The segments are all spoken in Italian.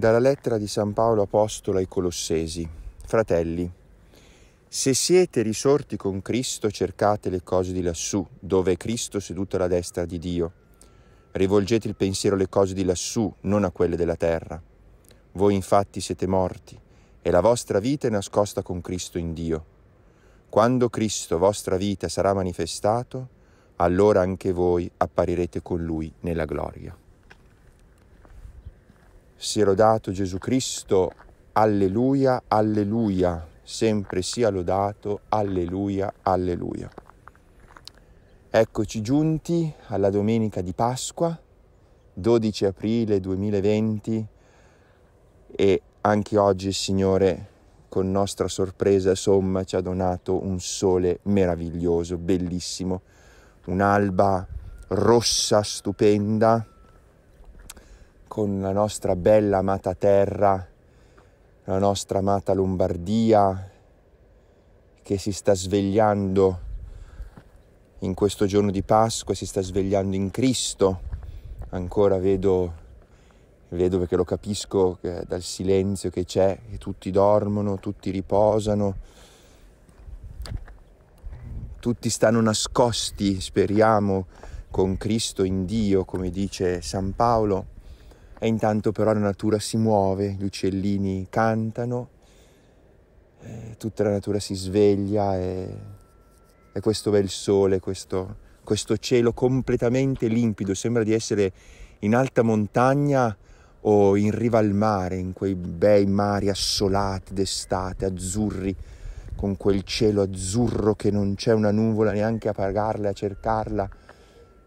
Dalla lettera di San Paolo Apostolo ai Colossesi. Fratelli, se siete risorti con Cristo cercate le cose di lassù, dove è Cristo seduto alla destra di Dio. Rivolgete il pensiero alle cose di lassù, non a quelle della terra. Voi infatti siete morti e la vostra vita è nascosta con Cristo in Dio. Quando Cristo, vostra vita, sarà manifestato, allora anche voi apparirete con Lui nella gloria sia lodato Gesù Cristo, alleluia, alleluia, sempre sia lodato, alleluia, alleluia. Eccoci giunti alla domenica di Pasqua, 12 aprile 2020 e anche oggi il Signore con nostra sorpresa somma ci ha donato un sole meraviglioso, bellissimo, un'alba rossa stupenda con la nostra bella amata terra, la nostra amata Lombardia che si sta svegliando in questo giorno di Pasqua, si sta svegliando in Cristo. Ancora vedo, vedo perché lo capisco dal silenzio che c'è, che tutti dormono, tutti riposano, tutti stanno nascosti, speriamo, con Cristo in Dio, come dice San Paolo. E intanto però la natura si muove, gli uccellini cantano, tutta la natura si sveglia e, e questo bel sole, questo, questo cielo completamente limpido, sembra di essere in alta montagna o in riva al mare, in quei bei mari assolati d'estate, azzurri, con quel cielo azzurro che non c'è una nuvola neanche a pagarla, a cercarla,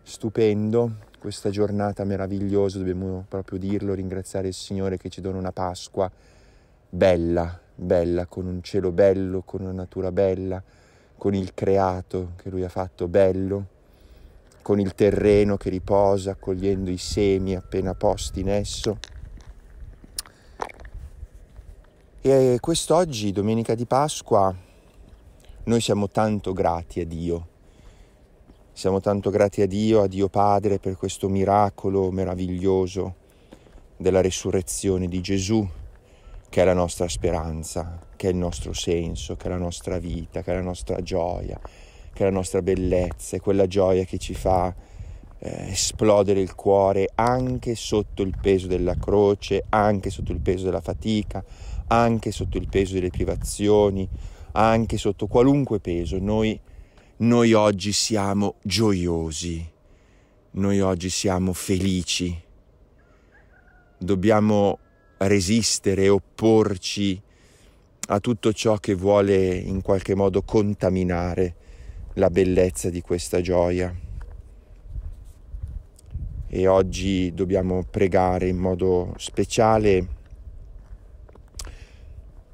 stupendo questa giornata meravigliosa, dobbiamo proprio dirlo, ringraziare il Signore che ci dona una Pasqua bella, bella, con un cielo bello, con una natura bella, con il creato che Lui ha fatto bello, con il terreno che riposa, cogliendo i semi appena posti in esso. E quest'oggi, domenica di Pasqua, noi siamo tanto grati a Dio siamo tanto grati a Dio, a Dio Padre, per questo miracolo meraviglioso della resurrezione di Gesù, che è la nostra speranza, che è il nostro senso, che è la nostra vita, che è la nostra gioia, che è la nostra bellezza, è quella gioia che ci fa eh, esplodere il cuore anche sotto il peso della croce, anche sotto il peso della fatica, anche sotto il peso delle privazioni, anche sotto qualunque peso. Noi noi oggi siamo gioiosi, noi oggi siamo felici. Dobbiamo resistere, opporci a tutto ciò che vuole in qualche modo contaminare la bellezza di questa gioia. E oggi dobbiamo pregare in modo speciale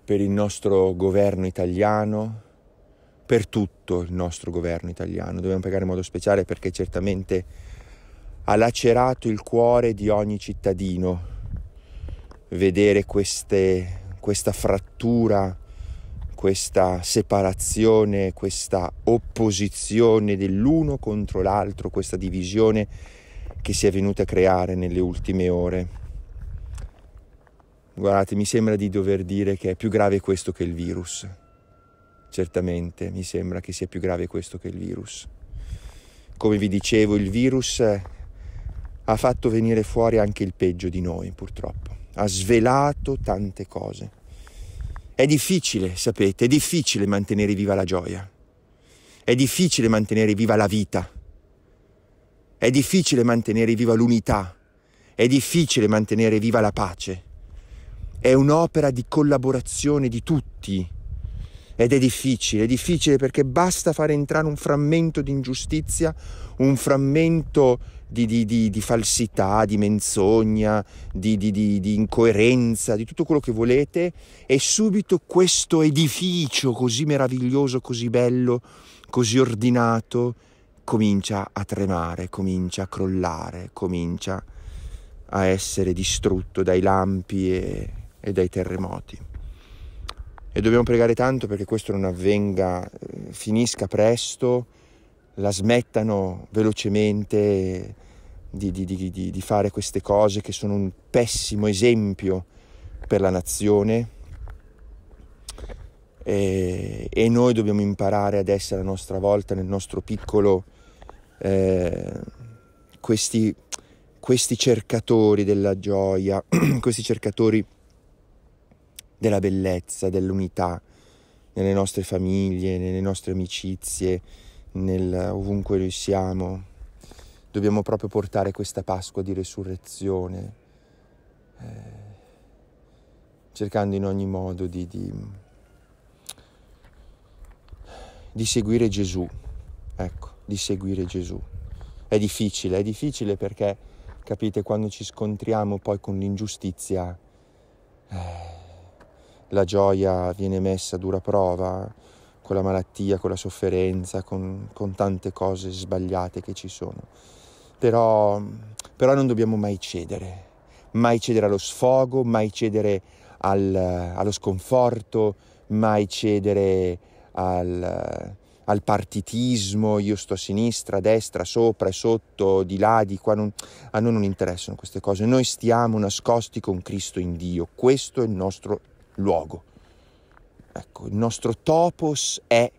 per il nostro governo italiano, per tutto il nostro governo italiano, dobbiamo pregare in modo speciale perché certamente ha lacerato il cuore di ogni cittadino vedere queste, questa frattura, questa separazione, questa opposizione dell'uno contro l'altro, questa divisione che si è venuta a creare nelle ultime ore. Guardate, mi sembra di dover dire che è più grave questo che il virus certamente mi sembra che sia più grave questo che il virus. Come vi dicevo, il virus eh, ha fatto venire fuori anche il peggio di noi, purtroppo. Ha svelato tante cose. È difficile, sapete, è difficile mantenere viva la gioia. È difficile mantenere viva la vita. È difficile mantenere viva l'unità. È difficile mantenere viva la pace. È un'opera di collaborazione di tutti ed è difficile, è difficile perché basta fare entrare un frammento di ingiustizia, un frammento di, di, di, di falsità, di menzogna, di incoerenza, di tutto quello che volete e subito questo edificio così meraviglioso, così bello, così ordinato, comincia a tremare, comincia a crollare, comincia a essere distrutto dai lampi e, e dai terremoti e dobbiamo pregare tanto perché questo non avvenga, eh, finisca presto, la smettano velocemente di, di, di, di, fare queste cose che sono un pessimo esempio per la nazione e, e noi dobbiamo imparare ad essere a nostra volta nel nostro piccolo eh, questi, questi cercatori della gioia, questi cercatori della bellezza, dell'unità nelle nostre famiglie, nelle nostre amicizie, nel, ovunque noi siamo. Dobbiamo proprio portare questa Pasqua di resurrezione, eh, cercando in ogni modo di, di, di seguire Gesù, ecco, di seguire Gesù. È difficile, è difficile perché, capite, quando ci scontriamo poi con l'ingiustizia... Eh, la gioia viene messa a dura prova con la malattia, con la sofferenza, con, con tante cose sbagliate che ci sono. Però, però, non dobbiamo mai cedere, mai cedere allo sfogo, mai cedere al, allo sconforto, mai cedere al, al partitismo, io sto a sinistra, a destra, sopra e sotto, di là, di qua, non, a noi non interessano queste cose, noi stiamo nascosti con Cristo in Dio, questo è il nostro luogo. Ecco, il nostro topos è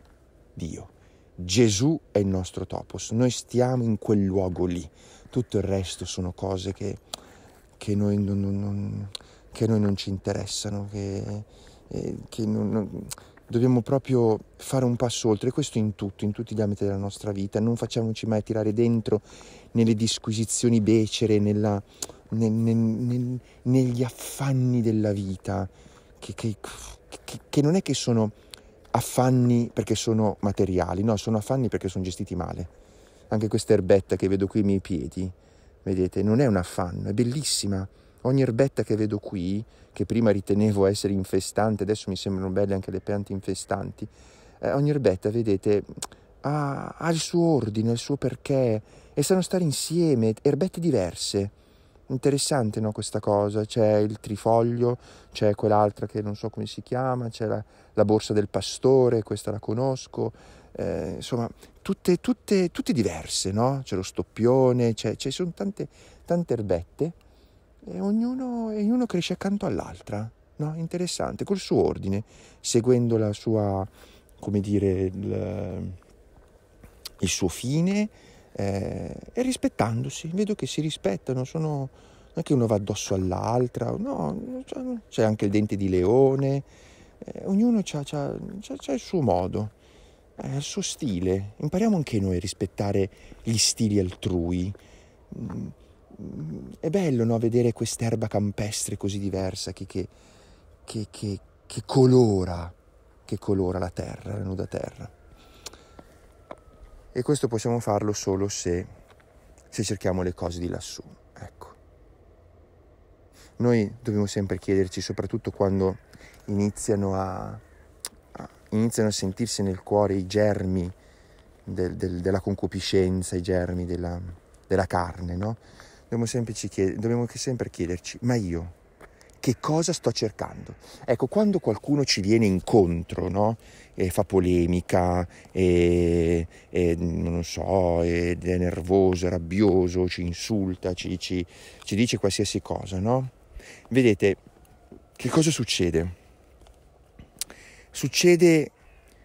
Dio. Gesù è il nostro topos, noi stiamo in quel luogo lì, tutto il resto sono cose che, che, noi, non, non, che noi, non, ci interessano, che, eh, che non, dobbiamo proprio fare un passo oltre, e questo in tutto, in tutti gli ambiti della nostra vita, non facciamoci mai tirare dentro nelle disquisizioni becere, nella, nel, nel, nel, negli affanni della vita, che, che, che non è che sono affanni perché sono materiali, no, sono affanni perché sono gestiti male. Anche questa erbetta che vedo qui ai miei piedi, vedete, non è un affanno, è bellissima. Ogni erbetta che vedo qui, che prima ritenevo essere infestante, adesso mi sembrano belle anche le piante infestanti, eh, ogni erbetta, vedete, ha, ha, il suo ordine, il suo perché, e sanno stare insieme, erbette diverse interessante no, questa cosa, c'è il trifoglio, c'è quell'altra che non so come si chiama, c'è la, la borsa del pastore, questa la conosco, eh, insomma tutte, tutte, tutte diverse, no? c'è lo stoppione, ci sono tante, tante erbette e ognuno, ognuno cresce accanto all'altra, no? interessante, col suo ordine, seguendo la sua, come dire, il, il suo fine eh, e rispettandosi, vedo che si rispettano, sono, non è che uno va addosso all'altra, no, c'è anche il dente di leone, eh, ognuno ha il suo modo, eh, il suo stile, impariamo anche noi a rispettare gli stili altrui. Mm, è bello no, vedere erba campestre così diversa che, che, che, che colora, colora la terra, la nuda terra e questo possiamo farlo solo se, se cerchiamo le cose di lassù. Ecco. Noi dobbiamo sempre chiederci, soprattutto quando iniziano a, a, iniziano a sentirsi nel cuore i germi del, del, della concupiscenza, i germi della, della carne, no? Dobbiamo sempre, chied- dobbiamo sempre chiederci, ma io che cosa sto cercando. Ecco, quando qualcuno ci viene incontro, no? E fa polemica, e, e, non so, è nervoso, è rabbioso, ci insulta, ci, ci, ci dice qualsiasi cosa, no? Vedete, che cosa succede? Succede,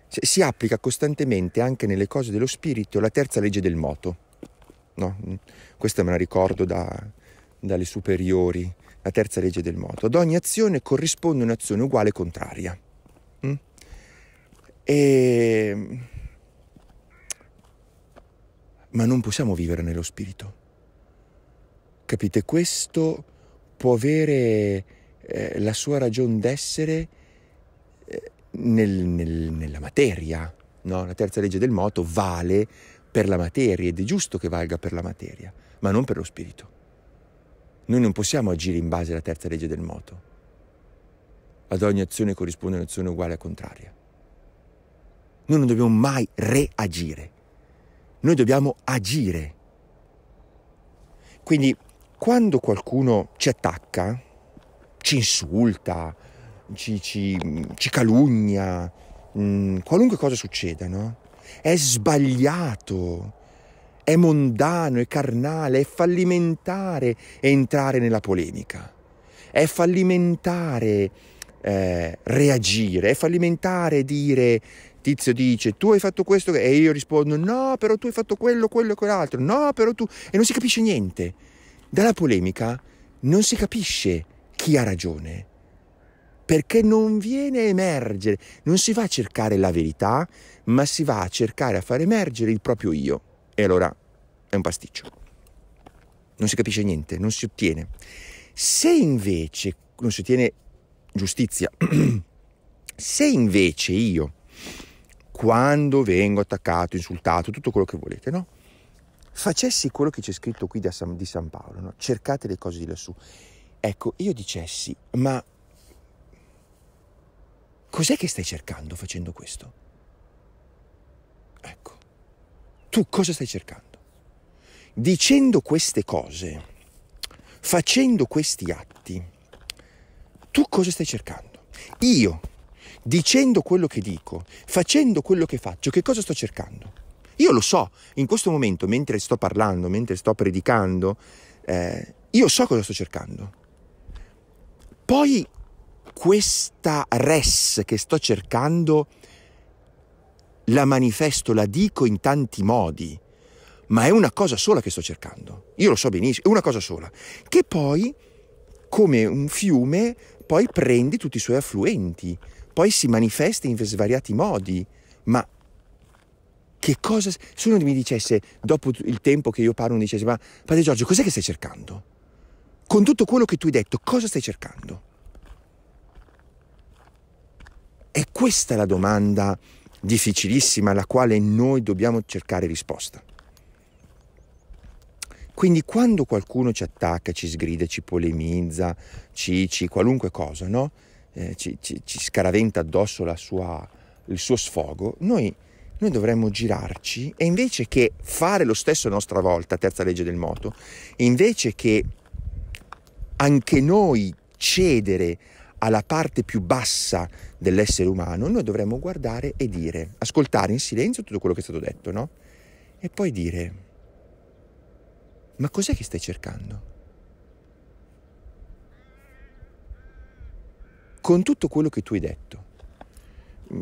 si applica costantemente anche nelle cose dello spirito la terza legge del moto. No? Questa me la ricordo da, dalle superiori la terza legge del moto, ad ogni azione corrisponde un'azione uguale e contraria. Mm? E... Ma non possiamo vivere nello spirito. Capite? Questo può avere eh, la sua ragione d'essere eh, nel, nel, nella materia. No? La terza legge del moto vale per la materia ed è giusto che valga per la materia, ma non per lo spirito. Noi non possiamo agire in base alla terza legge del moto. Ad ogni azione corrisponde un'azione uguale a contraria. Noi non dobbiamo mai reagire. Noi dobbiamo agire. Quindi quando qualcuno ci attacca, ci insulta, ci, ci, ci calunnia, mh, mm, qualunque cosa succeda, no? È sbagliato è mondano, è carnale, è fallimentare entrare nella polemica. È fallimentare eh, reagire, è fallimentare dire tizio dice tu hai fatto questo e io rispondo no, però tu hai fatto quello, quello e quell'altro, no, però tu... e non si capisce niente. Dalla polemica non si capisce chi ha ragione, perché non viene a emergere, non si va a cercare la verità, ma si va a cercare a far emergere il proprio io. E allora è un pasticcio. Non si capisce niente, non si ottiene. Se invece non si ottiene giustizia, se invece io, quando vengo attaccato, insultato, tutto quello che volete, no? Facessi quello che c'è scritto qui San, di San Paolo, no? cercate le cose di lassù. Ecco, io dicessi, ma cos'è che stai cercando facendo questo? Ecco tu cosa stai cercando? Dicendo queste cose, facendo questi atti, tu cosa stai cercando? Io, dicendo quello che dico, facendo quello che faccio, che cosa sto cercando? Io lo so, in questo momento, mentre sto parlando, mentre sto predicando, eh, io so cosa sto cercando. Poi questa res che sto cercando la manifesto, la dico in tanti modi, ma è una cosa sola che sto cercando. Io lo so benissimo, è una cosa sola, che poi, come un fiume, poi prende tutti i suoi affluenti, poi si manifesta in svariati modi, ma che cosa... Se uno mi dicesse, dopo il tempo che io parlo, mi dicesse, ma padre Giorgio, cos'è che stai cercando? Con tutto quello che tu hai detto, cosa stai cercando? È questa la domanda difficilissima alla quale noi dobbiamo cercare risposta. Quindi quando qualcuno ci attacca, ci sgrida, ci polemizza, ci, ci qualunque cosa, no? eh, ci, ci, ci, scaraventa addosso sua, il suo sfogo, noi, noi dovremmo girarci e invece che fare lo stesso a nostra volta, terza legge del moto, invece che anche noi cedere alla parte più bassa dell'essere umano, noi dovremmo guardare e dire, ascoltare in silenzio tutto quello che è stato detto, no? E poi dire, ma cos'è che stai cercando? Con tutto quello che tu hai detto,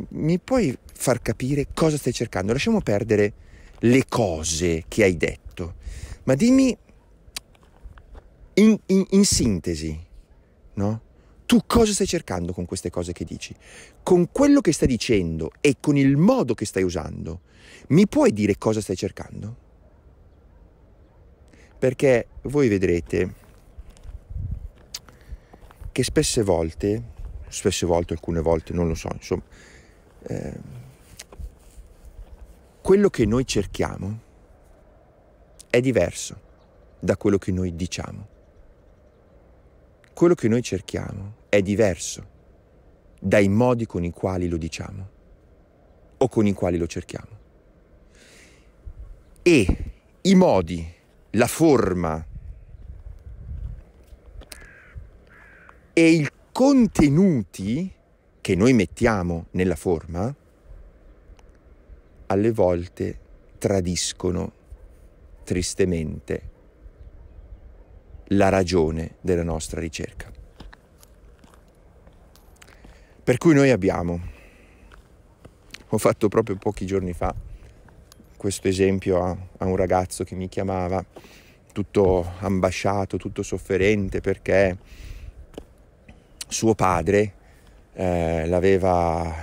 mi puoi far capire cosa stai cercando? Lasciamo perdere le cose che hai detto, ma dimmi in, in, in sintesi, no? Tu cosa stai cercando con queste cose che dici? Con quello che stai dicendo e con il modo che stai usando, mi puoi dire cosa stai cercando? Perché voi vedrete che spesse volte, spesse volte, alcune volte, non lo so, insomma, eh, quello che noi cerchiamo è diverso da quello che noi diciamo quello che noi cerchiamo è diverso dai modi con i quali lo diciamo o con i quali lo cerchiamo. E i modi, la forma e i contenuti che noi mettiamo nella forma alle volte tradiscono tristemente la ragione della nostra ricerca. Per cui noi abbiamo, ho fatto proprio pochi giorni fa questo esempio a, a un ragazzo che mi chiamava, tutto ambasciato, tutto sofferente perché suo padre eh, l'aveva,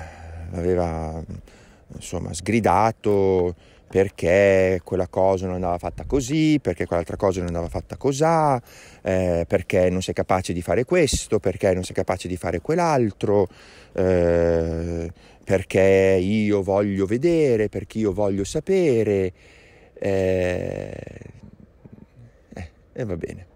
l'aveva insomma, sgridato, perché quella cosa non andava fatta così, perché quell'altra cosa non andava fatta così, eh, perché non sei capace di fare questo, perché non sei capace di fare quell'altro, eh, perché io voglio vedere, perché io voglio sapere. Eh, eh, e eh, va bene.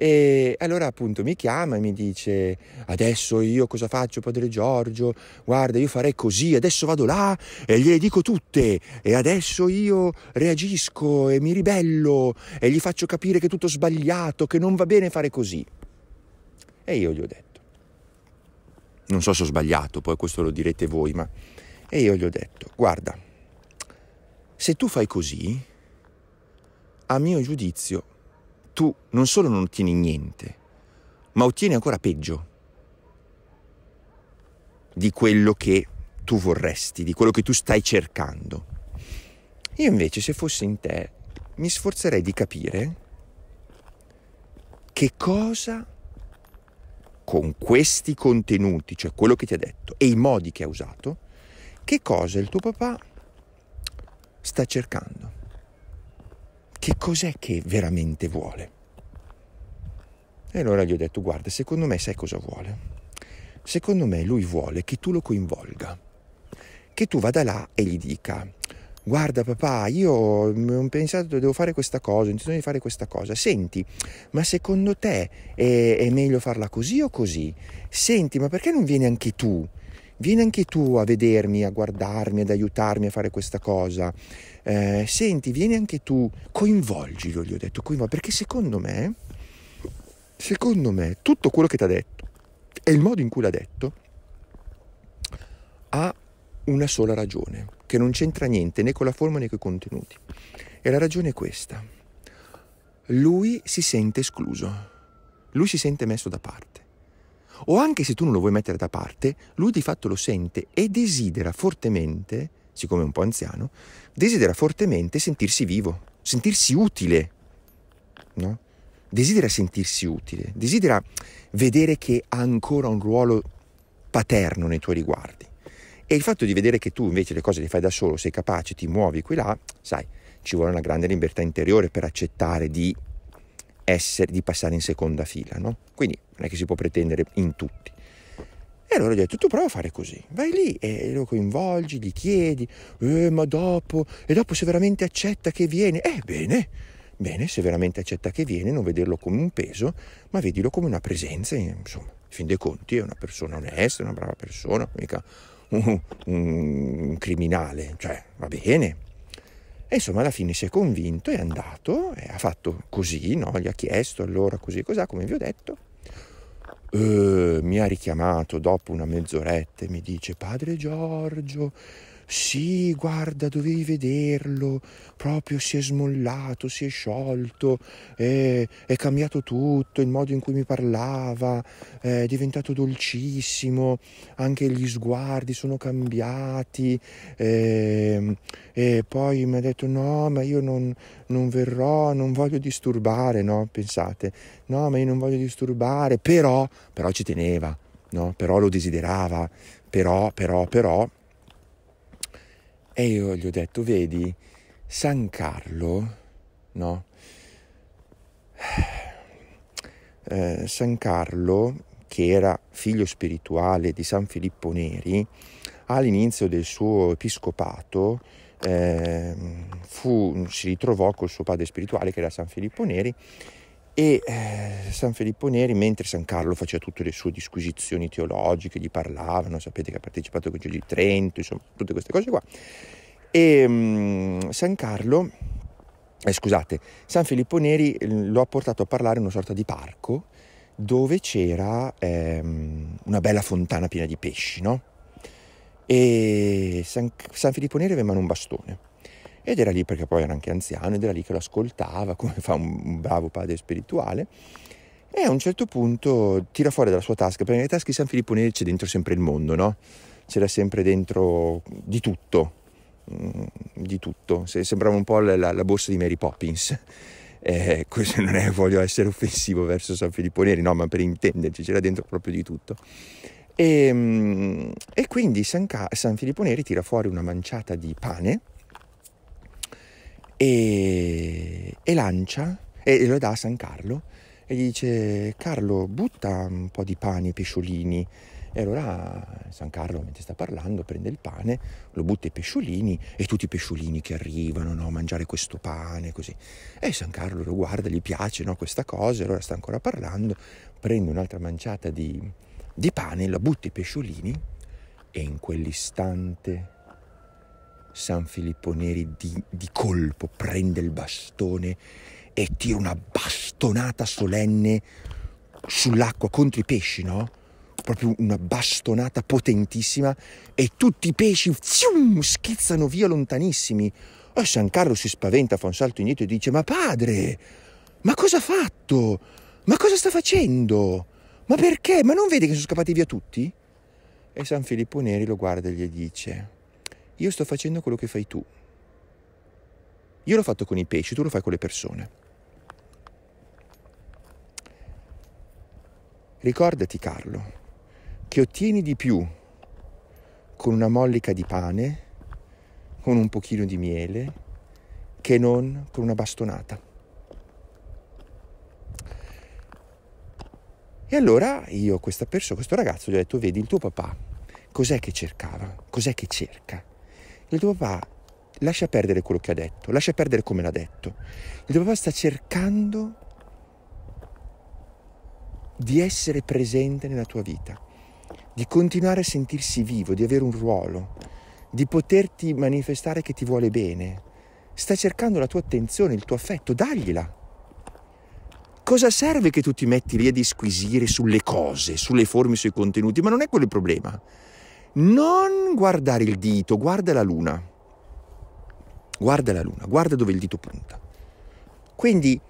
E allora appunto mi chiama e mi dice adesso io cosa faccio padre Giorgio? Guarda io farei così, adesso vado là e gliele dico tutte e adesso io reagisco e mi ribello e gli faccio capire che è tutto sbagliato, che non va bene fare così. E io gli ho detto, non so se ho sbagliato, poi questo lo direte voi, ma... E io gli ho detto, guarda, se tu fai così, a mio giudizio tu non solo non ottieni niente, ma ottieni ancora peggio di quello che tu vorresti, di quello che tu stai cercando. Io invece, se fossi in te, mi sforzerei di capire che cosa con questi contenuti, cioè quello che ti ha detto e i modi che ha usato, che cosa il tuo papà sta cercando che cos'è che veramente vuole. E allora gli ho detto, guarda, secondo me sai cosa vuole? Secondo me lui vuole che tu lo coinvolga, che tu vada là e gli dica, guarda papà, io ho pensato che devo fare questa cosa, ho intenzione di fare questa cosa, senti, ma secondo te è, è meglio farla così o così? Senti, ma perché non vieni anche tu? Vieni anche tu a vedermi, a guardarmi, ad aiutarmi a fare questa cosa eh, senti, vieni anche tu, coinvolgilo, gli ho detto, coinvolgilo, perché secondo me, secondo me, tutto quello che ti ha detto e il modo in cui l'ha detto ha una sola ragione, che non c'entra niente né con la forma né con i contenuti. E la ragione è questa. Lui si sente escluso, lui si sente messo da parte. O anche se tu non lo vuoi mettere da parte, lui di fatto lo sente e desidera fortemente siccome è un po' anziano, desidera fortemente sentirsi vivo, sentirsi utile, no? Desidera sentirsi utile, desidera vedere che ha ancora un ruolo paterno nei tuoi riguardi. E il fatto di vedere che tu invece le cose le fai da solo, sei capace, ti muovi qui là, sai, ci vuole una grande libertà interiore per accettare di essere, di passare in seconda fila, no? Quindi non è che si può pretendere in tutti. E allora gli ho detto, tu prova a fare così, vai lì e lo coinvolgi, gli chiedi, eh, ma dopo, e dopo se veramente accetta che viene, eh bene, bene, se veramente accetta che viene, non vederlo come un peso, ma vedilo come una presenza, insomma, fin dei conti è una persona onesta, una brava persona, mica un, un criminale, cioè va bene, e insomma alla fine si è convinto, è andato, ha fatto così, no? gli ha chiesto allora così e cos'ha, come vi ho detto, eh, mi ha richiamato dopo una mezz'oretta e mi dice padre Giorgio sì, guarda, dovevi vederlo, proprio si è smollato, si è sciolto, è, è cambiato tutto, il modo in cui mi parlava, è diventato dolcissimo, anche gli sguardi sono cambiati. E, ehm, e poi mi ha detto no, ma io non, non verrò, non voglio disturbare, no? Pensate, no, ma io non voglio disturbare, però, però ci teneva. No, però lo desiderava, però, però, però e io gli ho detto, vedi, San Carlo, no? Eh, San Carlo, che era figlio spirituale di San Filippo Neri, all'inizio del suo episcopato eh, fu, si ritrovò col suo padre spirituale, che era San Filippo Neri, e eh, San Filippo Neri, mentre San Carlo faceva tutte le sue disquisizioni teologiche, gli parlavano, sapete che ha partecipato con Concilio di Trento, insomma, tutte queste cose qua. E um, San Carlo, eh, scusate, San Filippo Neri eh, lo ha portato a parlare in una sorta di parco dove c'era ehm, una bella fontana piena di pesci, no? E San, San Filippo Neri aveva in mano un bastone ed era lì perché poi era anche anziano ed era lì che lo ascoltava come fa un bravo padre spirituale e a un certo punto tira fuori dalla sua tasca perché nelle tasche di San Filippo Neri c'è dentro sempre il mondo no? c'era sempre dentro di tutto mm, di tutto sembrava un po' la, la borsa di Mary Poppins eh, questo non è voglio essere offensivo verso San Filippo Neri no ma per intenderci c'era dentro proprio di tutto e, ehm, e quindi San, Ca- San Filippo Neri tira fuori una manciata di pane e, e lancia e lo dà a San Carlo e gli dice Carlo butta un po' di pane ai pesciolini e allora San Carlo mentre sta parlando prende il pane lo butta ai pesciolini e tutti i pesciolini che arrivano no, a mangiare questo pane così e San Carlo lo guarda gli piace no, questa cosa e allora sta ancora parlando prende un'altra manciata di, di pane lo butta ai pesciolini e in quell'istante San Filippo Neri di, di colpo prende il bastone e tira una bastonata solenne sull'acqua contro i pesci, no? Proprio una bastonata potentissima e tutti i pesci fium, schizzano via lontanissimi. E San Carlo si spaventa, fa un salto indietro e dice: Ma padre, ma cosa ha fatto? Ma cosa sta facendo? Ma perché? Ma non vede che sono scappati via tutti? E San Filippo Neri lo guarda e gli dice: io sto facendo quello che fai tu. Io l'ho fatto con i pesci, tu lo fai con le persone. Ricordati Carlo che ottieni di più con una mollica di pane, con un pochino di miele, che non con una bastonata. E allora io a questa persona, questo ragazzo, gli ho detto, vedi il tuo papà, cos'è che cercava? Cos'è che cerca? Il tuo papà lascia perdere quello che ha detto, lascia perdere come l'ha detto. Il tuo papà sta cercando di essere presente nella tua vita, di continuare a sentirsi vivo, di avere un ruolo, di poterti manifestare che ti vuole bene. Sta cercando la tua attenzione, il tuo affetto, dagliela. Cosa serve che tu ti metti lì a disquisire sulle cose, sulle forme, sui contenuti? Ma non è quello il problema non guardare il dito, guarda la luna. Guarda la luna, guarda dove il dito punta. Quindi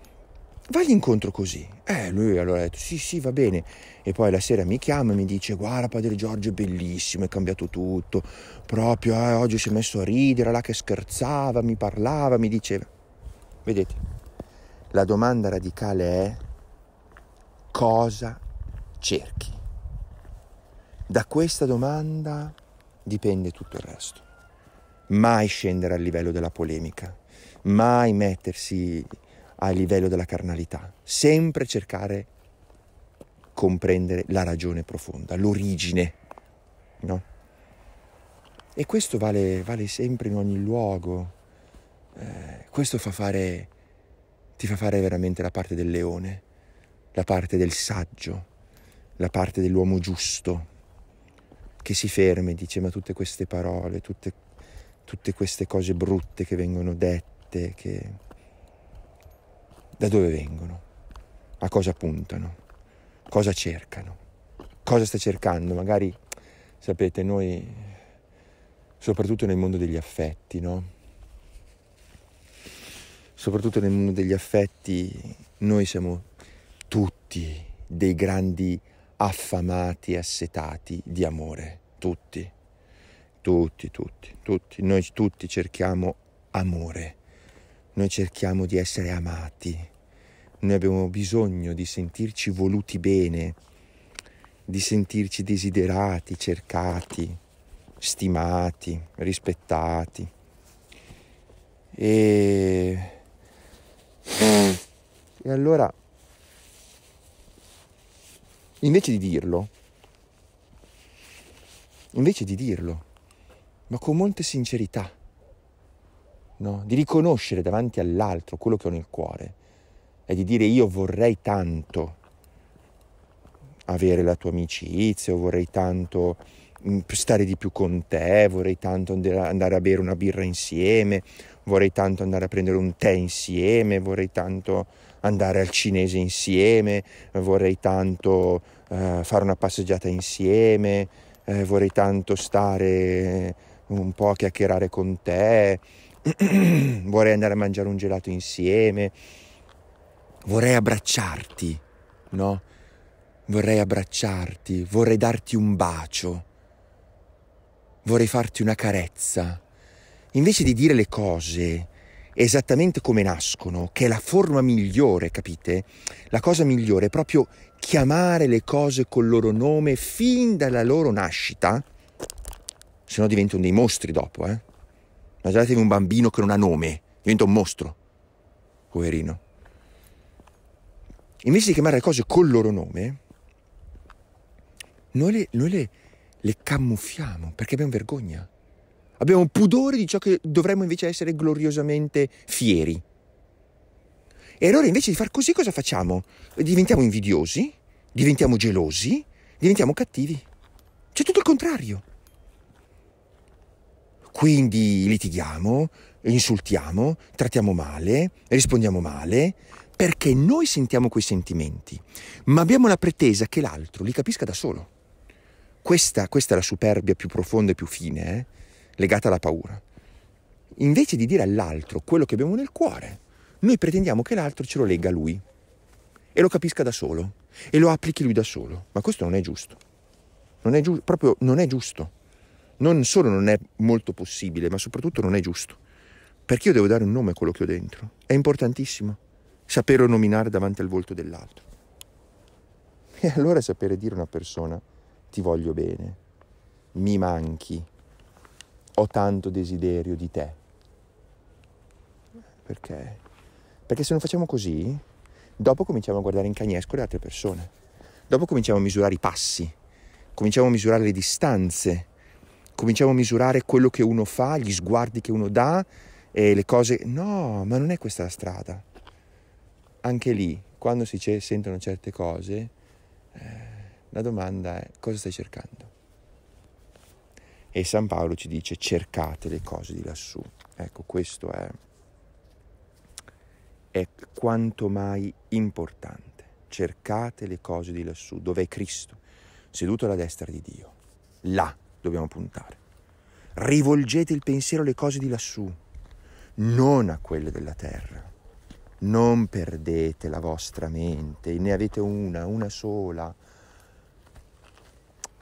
vagli incontro così. Eh, lui allora ha detto sì, sì, va bene. E poi la sera mi chiama e mi dice guarda padre Giorgio è bellissimo, è cambiato tutto. Proprio eh, oggi si è messo a ridere, là che scherzava, mi parlava, mi diceva. Vedete, la domanda radicale è cosa cerchi? Da questa domanda dipende tutto il resto. Mai scendere al livello della polemica, mai mettersi al livello della carnalità, sempre cercare comprendere la ragione profonda, l'origine, no? E questo vale, vale sempre in ogni luogo, eh, questo fa fare, ti fa fare veramente la parte del leone, la parte del saggio, la parte dell'uomo giusto, che si ferma e dice ma tutte queste parole, tutte, tutte queste cose brutte che vengono dette, che... da dove vengono? A cosa puntano? Cosa cercano? Cosa sta cercando? Magari, sapete, noi, soprattutto nel mondo degli affetti, no? Soprattutto nel mondo degli affetti, noi siamo tutti dei grandi affamati, assetati di amore, tutti, tutti, tutti, tutti, noi tutti cerchiamo amore, noi cerchiamo di essere amati, noi abbiamo bisogno di sentirci voluti bene, di sentirci desiderati, cercati, stimati, rispettati. E, e allora Invece di dirlo, invece di dirlo, ma con molta sincerità, no? di riconoscere davanti all'altro quello che ho nel cuore e di dire io vorrei tanto avere la tua amicizia, vorrei tanto mm, stare di più con te, vorrei tanto andare a bere una birra insieme, vorrei tanto andare a prendere un tè insieme, vorrei tanto andare al cinese insieme, vorrei tanto eh, fare una passeggiata insieme, eh, vorrei tanto stare eh, un po' a chiacchierare con te, vorrei andare a mangiare un gelato insieme, vorrei abbracciarti, no? Vorrei abbracciarti, vorrei darti un bacio, vorrei farti una carezza. Invece di dire le cose, esattamente come nascono, che è la forma migliore, capite? La cosa migliore è proprio chiamare le cose col loro nome fin dalla loro nascita, se no diventano dei mostri dopo, eh? Immaginatevi un bambino che non ha nome, diventa un mostro, poverino. Invece di chiamare le cose col loro nome, noi le, noi le, le camuffiamo perché abbiamo vergogna abbiamo pudore di ciò che dovremmo invece essere gloriosamente fieri. E allora invece di far così cosa facciamo? Diventiamo invidiosi, diventiamo gelosi, diventiamo cattivi. C'è tutto il contrario. Quindi litighiamo, insultiamo, trattiamo male, rispondiamo male, perché noi sentiamo quei sentimenti, ma abbiamo la pretesa che l'altro li capisca da solo. Questa, questa è la superbia più profonda e più fine, eh? legata alla paura. Invece di dire all'altro quello che abbiamo nel cuore, noi pretendiamo che l'altro ce lo legga lui e lo capisca da solo e lo applichi lui da solo, ma questo non è giusto. Non è giu- proprio non è giusto. Non solo non è molto possibile, ma soprattutto non è giusto. Perché io devo dare un nome a quello che ho dentro. È importantissimo saperlo nominare davanti al volto dell'altro. E allora sapere dire a una persona ti voglio bene, mi manchi, ho tanto desiderio di te. Perché? Perché se non facciamo così, dopo cominciamo a guardare in cagnesco le altre persone. Dopo cominciamo a misurare i passi, cominciamo a misurare le distanze, cominciamo a misurare quello che uno fa, gli sguardi che uno dà e le cose. No, ma non è questa la strada. Anche lì, quando si sentono certe cose, eh, la domanda è cosa stai cercando? E San Paolo ci dice cercate le cose di lassù. Ecco, questo è, è quanto mai importante. Cercate le cose di lassù, dove è Cristo, seduto alla destra di Dio. Là dobbiamo puntare. Rivolgete il pensiero alle cose di lassù, non a quelle della terra. Non perdete la vostra mente, ne avete una, una sola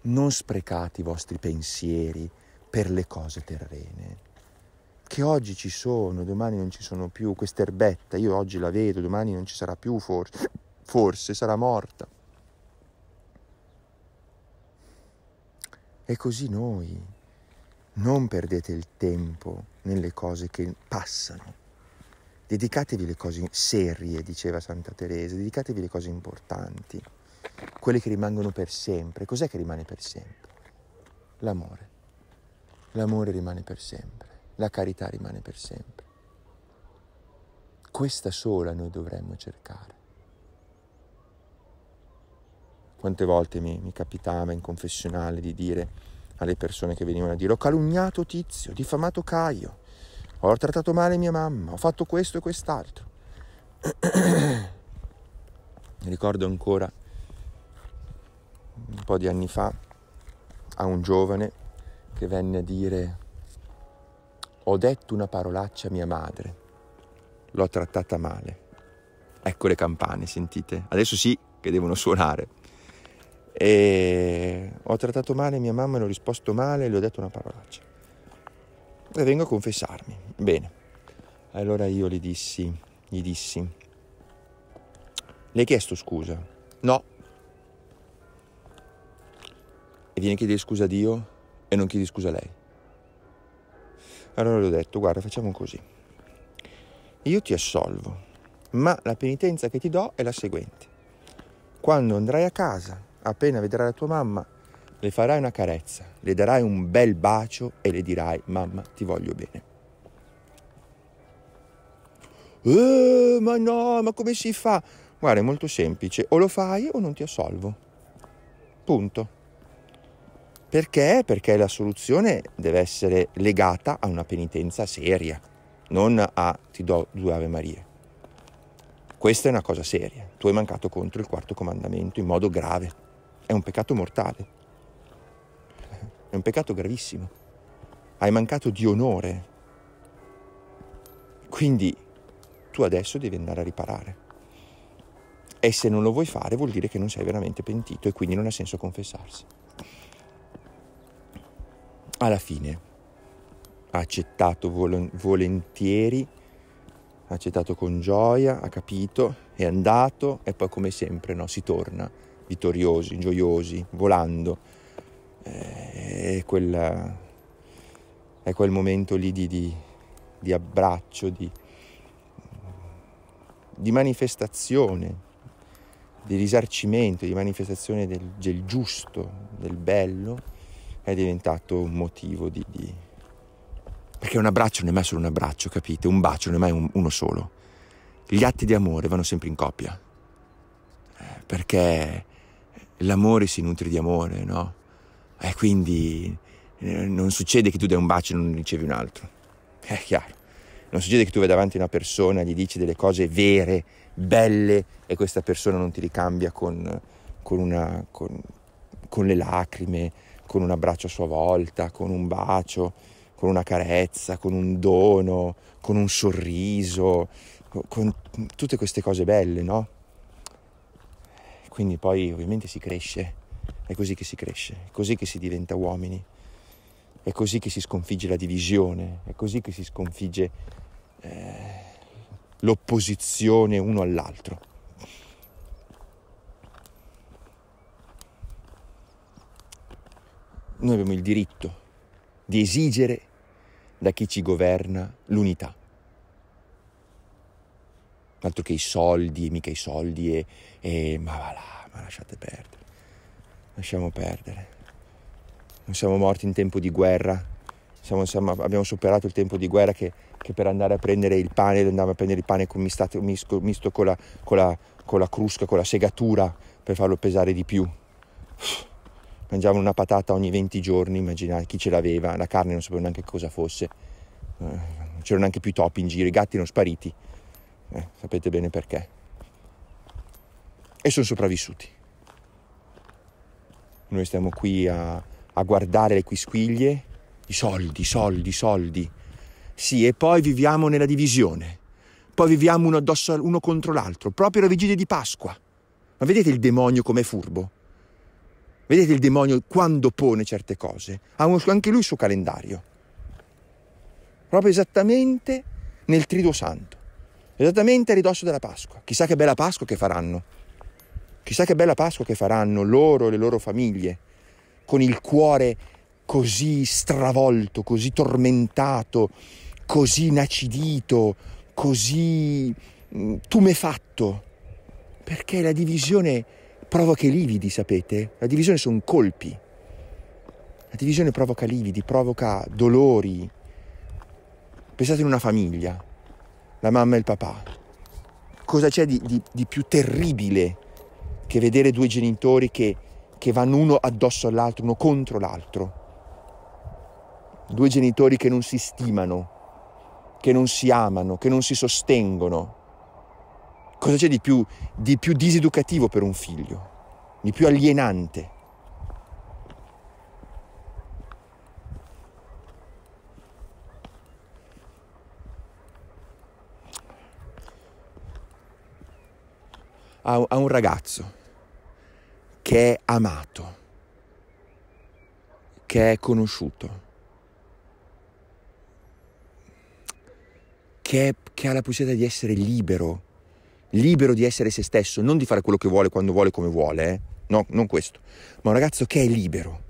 non sprecate i vostri pensieri per le cose terrene, che oggi ci sono, domani non ci sono più, questa erbetta, io oggi la vedo, domani non ci sarà più forse, forse sarà morta. E così noi, non perdete il tempo nelle cose che passano. Dedicatevi le cose serie, diceva Santa Teresa, dedicatevi le cose importanti quelle che rimangono per sempre. Cos'è che rimane per sempre? L'amore. L'amore rimane per sempre, la carità rimane per sempre. Questa sola noi dovremmo cercare. Quante volte mi, mi capitava in confessionale di dire alle persone che venivano a dire ho calunniato Tizio, diffamato Caio, ho trattato male mia mamma, ho fatto questo e quest'altro. Ricordo ancora un po' di anni fa a un giovane che venne a dire ho detto una parolaccia a mia madre, l'ho trattata male. Ecco le campane, sentite. Adesso sì che devono suonare. E ho trattato male mia mamma, le ho risposto male, le ho detto una parolaccia. E vengo a confessarmi. Bene. Allora io gli dissi, gli dissi, le hai chiesto scusa? No, e viene a chiedere scusa a Dio e non chiedi scusa a lei. Allora le ho detto, guarda, facciamo così. Io ti assolvo, ma la penitenza che ti do è la seguente. Quando andrai a casa, appena vedrai la tua mamma, le farai una carezza, le darai un bel bacio e le dirai, mamma, ti voglio bene. Eh, ma no, ma come si fa? Guarda, è molto semplice, o lo fai o non ti assolvo. Punto. Perché? Perché la soluzione deve essere legata a una penitenza seria, non a ti do due Ave Maria. Questa è una cosa seria. Tu hai mancato contro il quarto comandamento in modo grave. È un peccato mortale. È un peccato gravissimo. Hai mancato di onore. Quindi tu adesso devi andare a riparare. E se non lo vuoi fare vuol dire che non sei veramente pentito e quindi non ha senso confessarsi alla fine ha accettato vol- volentieri, ha accettato con gioia, ha capito, è andato e poi come sempre no, si torna vittoriosi, gioiosi, volando. Eh, è, quella, è, quel momento lì di, di, di abbraccio, di, di, manifestazione, di risarcimento, di manifestazione del, del giusto, del bello è diventato un motivo di, di... Perché un abbraccio non è mai solo un abbraccio, capite? Un bacio non è mai un, uno solo. Gli atti di amore vanno sempre in coppia. Eh, perché l'amore si nutre di amore, no? E quindi eh, non succede che tu dai un bacio e non ricevi un altro. È chiaro. Non succede che tu vai davanti a una persona, gli dici delle cose vere, belle, e questa persona non ti ricambia con, con, una, con, con le lacrime, con un abbraccio a sua volta, con un bacio, con una carezza, con un dono, con un sorriso, con tutte queste cose belle, no? Quindi poi ovviamente si cresce, è così che si cresce, è così che si diventa uomini, è così che si sconfigge la divisione, è così che si sconfigge eh, l'opposizione uno all'altro. noi abbiamo il diritto di esigere da chi ci governa l'unità. Altro che i soldi, mica i soldi e, e ma va là, ma lasciate perdere. Lasciamo perdere. Non siamo morti in tempo di guerra, siamo, siamo, abbiamo superato il tempo di guerra che, che, per andare a prendere il pane, andavamo a prendere il pane con misto, misto con, la, con, la, con la crusca, con la segatura per farlo pesare di più mangiavano una patata ogni 20 giorni, immaginate chi ce l'aveva, la carne non sapeva neanche cosa fosse, non eh, c'erano neanche più topi in giro, i gatti erano spariti, eh, sapete bene perché. E sono sopravvissuti. Noi stiamo qui a, a guardare le quisquiglie, i soldi, i soldi, i soldi. Sì, e poi viviamo nella divisione, poi viviamo uno, addosso, uno contro l'altro, proprio la vigilia di Pasqua. Ma vedete il demonio com'è furbo? Vedete il demonio quando pone certe cose? Ha anche lui il suo calendario. Proprio esattamente nel Triduo Santo. Esattamente a ridosso della Pasqua. Chissà che bella Pasqua che faranno. Chissà che bella Pasqua che faranno loro e le loro famiglie, con il cuore così stravolto, così tormentato, così inacidito, così mm, tumefatto. Perché la divisione provoca i lividi, sapete? La divisione sono colpi. La divisione provoca lividi, provoca dolori. Pensate in una famiglia, la mamma e il papà. Cosa c'è di, di, di più terribile che vedere due genitori che, che vanno uno addosso all'altro, uno contro l'altro? Due genitori che non si stimano, che non si amano, che non si sostengono Cosa c'è di più, di più diseducativo per un figlio? Di più alienante? a, un ragazzo che è amato, che è conosciuto, che, è, che, ha la possibilità di essere libero libero di essere se stesso, non di fare quello che vuole, quando vuole, come vuole, eh? no, non questo, ma un ragazzo che è libero,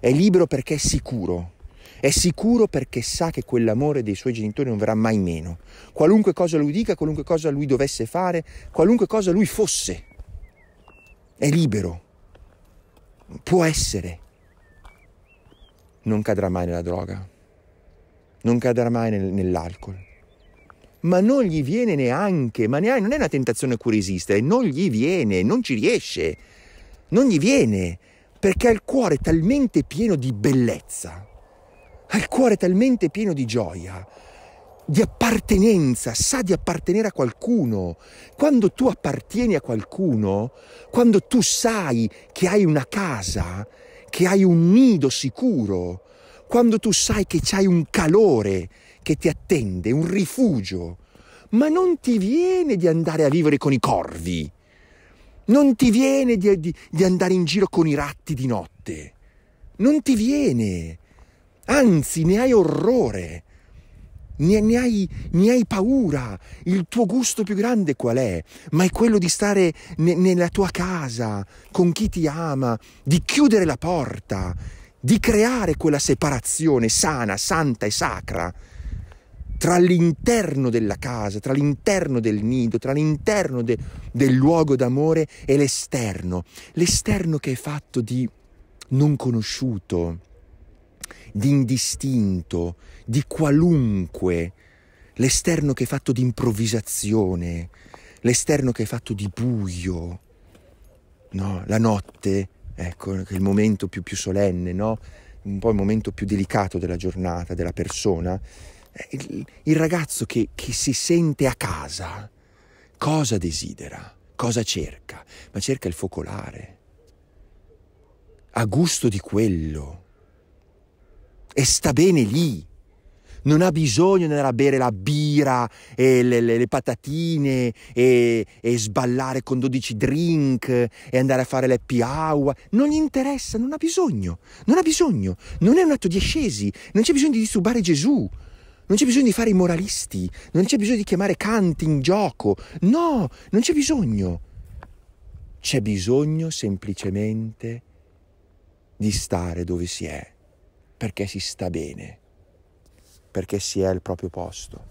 è libero perché è sicuro, è sicuro perché sa che quell'amore dei suoi genitori non verrà mai meno, qualunque cosa lui dica, qualunque cosa lui dovesse fare, qualunque cosa lui fosse, è libero, può essere, non cadrà mai nella droga, non cadrà mai nel, nell'alcol ma non gli viene neanche, ma neanche, non è una tentazione a cui resistere, non gli viene, non ci riesce, non gli viene, perché ha il cuore talmente pieno di bellezza, ha il cuore talmente pieno di gioia, di appartenenza, sa di appartenere a qualcuno. Quando tu appartieni a qualcuno, quando tu sai che hai una casa, che hai un nido sicuro, quando tu sai che c'hai un calore, che ti attende, un rifugio, ma non ti viene di andare a vivere con i corvi, non ti viene di, di, di andare in giro con i ratti di notte, non ti viene, anzi ne hai orrore. Ne, ne, hai, ne, hai, paura. Il tuo gusto più grande qual è? Ma è quello di stare ne, nella tua casa, con chi ti ama, di chiudere la porta, di creare quella separazione sana, santa e sacra tra l'interno della casa, tra l'interno del nido, tra l'interno de, del luogo d'amore e l'esterno. L'esterno che è fatto di non conosciuto, di indistinto, di qualunque. L'esterno che è fatto di improvvisazione, l'esterno che è fatto di buio. No? La notte, ecco, è il momento più, più solenne, no? un po' il momento più delicato della giornata, della persona, il, il ragazzo che, che si sente a casa, cosa desidera, cosa cerca, ma cerca il focolare, ha gusto di quello e sta bene lì non ha bisogno di andare a bere la birra e le, le, le patatine e, e, sballare con 12 drink e andare a fare l'happy hour. Non gli interessa, non ha bisogno, non ha bisogno, non è un atto di ascesi, non c'è bisogno di disturbare Gesù non c'è bisogno di fare i moralisti, non c'è bisogno di chiamare Kant in gioco, no, non c'è bisogno. C'è bisogno semplicemente di stare dove si è, perché si sta bene, perché si è al proprio posto.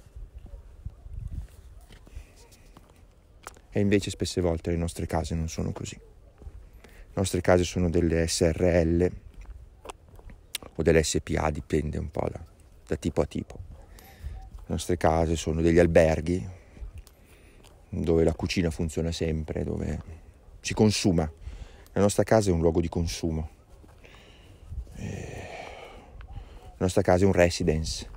E invece spesse volte le nostre case non sono così. Le nostre case sono delle SRL o delle SPA, dipende un po' da, da tipo a tipo nostre case sono degli alberghi dove la cucina funziona sempre, dove si consuma. La nostra casa è un luogo di consumo. Eh, la nostra casa è un residence,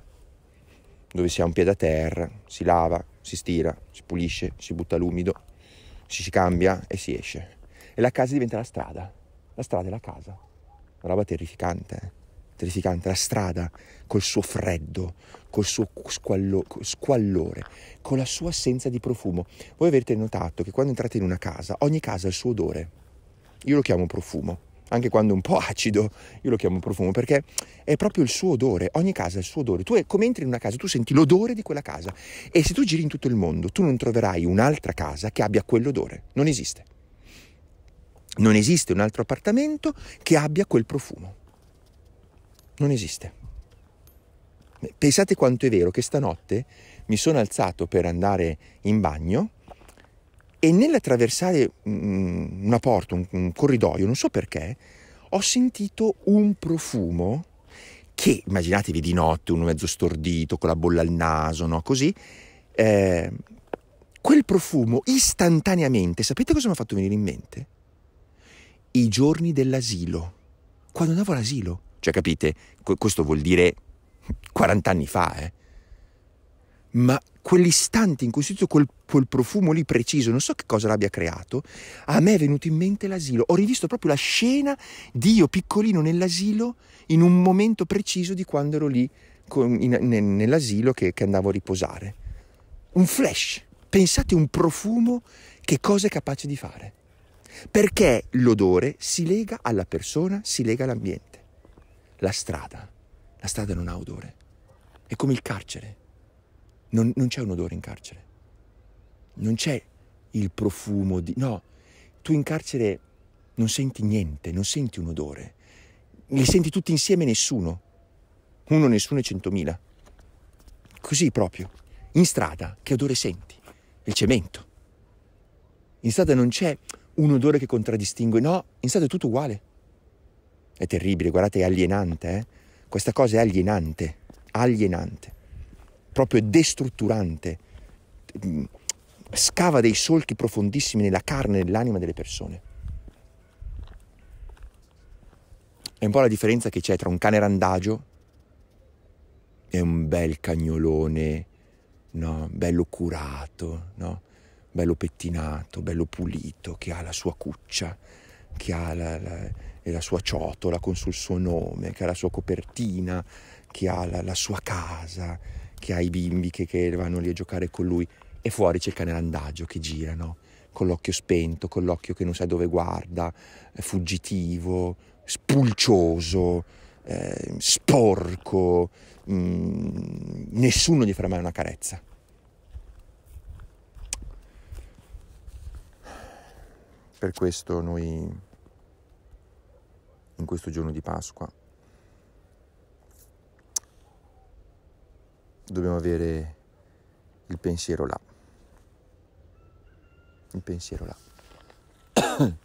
dove si ha un piede a terra, si lava, si stira, si pulisce, si butta l'umido, si cambia e si esce. E la casa diventa la strada. La strada è la casa. Una roba terrificante. Eh? Terrificante. La strada col suo freddo, col suo squallo, squallore, con la sua assenza di profumo. Voi avete notato che quando entrate in una casa, ogni casa ha il suo odore. Io lo chiamo profumo anche quando è un po' acido, io lo chiamo profumo, perché è proprio il suo odore, ogni casa ha il suo odore. Tu è, come entri in una casa, tu senti l'odore di quella casa e se tu giri in tutto il mondo, tu non troverai un'altra casa che abbia quell'odore, non esiste. Non esiste un altro appartamento che abbia quel profumo. Non esiste. Pensate quanto è vero che stanotte mi sono alzato per andare in bagno e nell'attraversare mm, una porta, un, corridoio, non so perché, ho sentito un profumo che immaginatevi di notte, uno mezzo stordito, con la bolla al naso, no? Così. Eh, quel profumo istantaneamente, sapete cosa mi ha fatto venire in mente? I giorni dell'asilo, quando andavo all'asilo. Cioè, capite, questo vuol dire 40 anni fa, eh. Ma quell'istante in cui ho sentito quel, quel profumo lì preciso, non so che cosa l'abbia creato, a me è venuto in mente l'asilo. Ho rivisto proprio la scena di io piccolino nell'asilo in un momento preciso di quando ero lì con, in, in, nell'asilo che, che andavo a riposare. Un flash. Pensate un profumo che cosa è capace di fare. Perché l'odore si lega alla persona, si lega all'ambiente, la strada. La strada non ha odore. È come il carcere. Non, non c'è un odore in carcere. Non c'è il profumo di... No, tu in carcere non senti niente, non senti un odore. Li senti tutti insieme nessuno. Uno nessuno e centomila. Così proprio. In strada che odore senti? Il cemento. In strada non c'è un odore che contraddistingue. No, in strada è tutto uguale. È terribile, guardate, è alienante, eh? Questa cosa è alienante, alienante, proprio destrutturante, mm, scava dei solchi profondissimi nella carne, e nell'anima delle persone. È un po' la differenza che c'è tra un cane randagio e un bel cagnolone, no? bello curato, no? bello pettinato, bello pulito, che ha la sua cuccia, che ha la, la e la sua ciotola con sul suo nome, che ha la sua copertina, che ha la, la sua casa, che ha i bimbi che, che, vanno lì a giocare con lui e fuori c'è il cane randagio che girano con l'occhio spento, con l'occhio che non sa dove guarda, eh, fuggitivo, spulcioso, eh, sporco, mh, mm, nessuno gli farà mai una carezza. Per questo noi in questo giorno di Pasqua. Dobbiamo avere il pensiero là. Il pensiero là. il